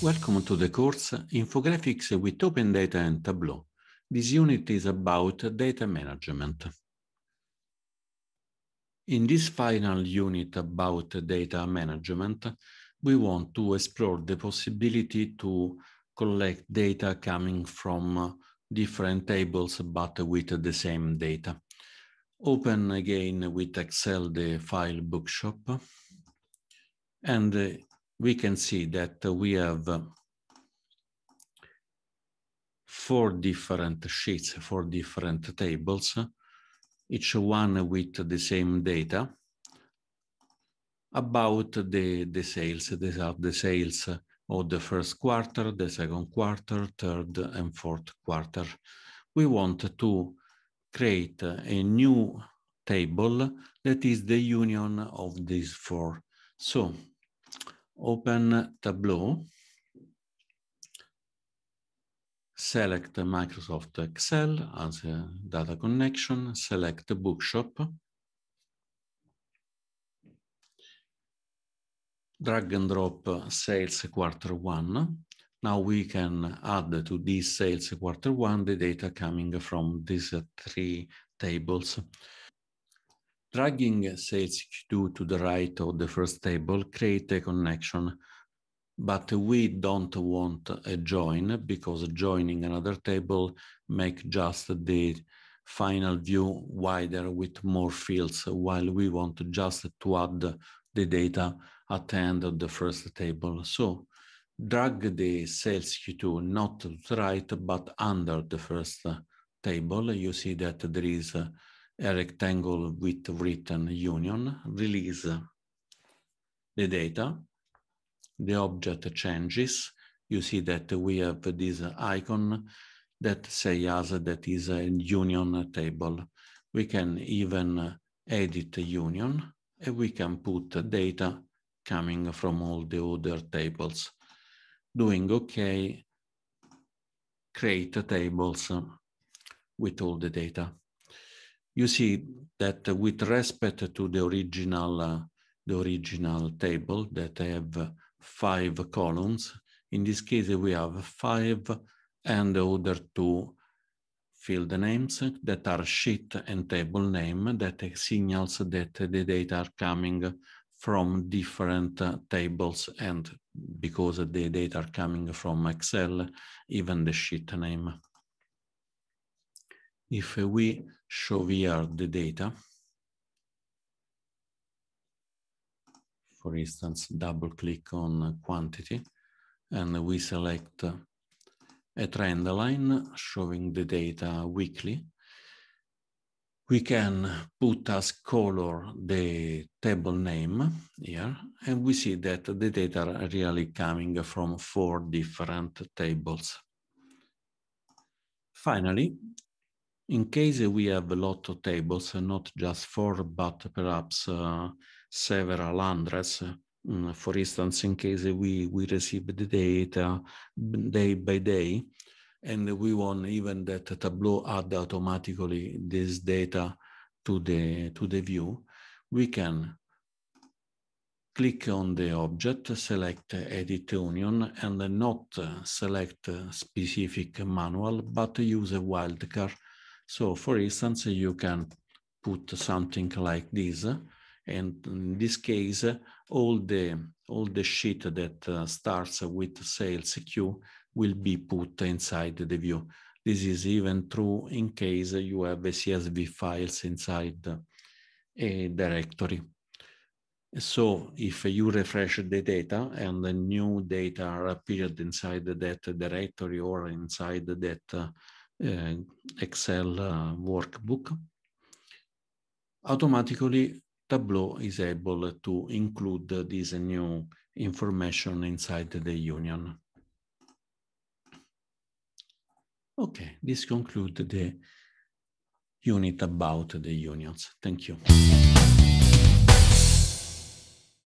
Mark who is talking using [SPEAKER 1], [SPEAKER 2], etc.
[SPEAKER 1] Welcome to the course Infographics with Open Data and Tableau. This unit is about data management. In this final unit about data management, we want to explore the possibility to collect data coming from different tables, but with the same data. Open again with Excel the file bookshop and we can see that we have uh, four different sheets, four different tables, each one with the same data about the, the sales. These are the sales of the first quarter, the second quarter, third and fourth quarter. We want to create a new table that is the union of these four. So open Tableau, select Microsoft Excel as a data connection, select Bookshop, drag and drop sales quarter one. Now we can add to this sales quarter one the data coming from these three tables. Dragging sales Q two to the right of the first table create a connection, but we don't want a join because joining another table make just the final view wider with more fields, while we want just to add the data at the end of the first table. So drag the sales Q2 not to the right, but under the first table. You see that there is a rectangle with written union, release the data, the object changes. You see that we have this icon that say us that is a union table. We can even edit union and we can put data coming from all the other tables. Doing okay, create tables with all the data you see that with respect to the original, uh, the original table that have uh, five columns, in this case we have five and the other two field names that are sheet and table name that signals that the data are coming from different uh, tables and because the data are coming from Excel, even the sheet name if we show here the data, for instance, double click on quantity and we select a trend line showing the data weekly. We can put as color the table name here, and we see that the data are really coming from four different tables. Finally, in case we have a lot of tables, uh, not just four, but perhaps uh, several hundreds, uh, mm, for instance, in case we, we receive the data mm, day by day, and we want even that Tableau add automatically this data to the, to the view, we can click on the object, select Edit Union, and not uh, select specific manual, but use a wildcard so for instance, you can put something like this. And in this case, all the, all the sheet that uh, starts with sales queue will be put inside the view. This is even true in case you have CSV files inside a directory. So if you refresh the data and the new data are appeared inside that directory or inside that uh, Eh, Excel eh, workbook, automatically Tableau is able to include this new information inside the union. Okay, this concludes the unit about the unions. Thank you.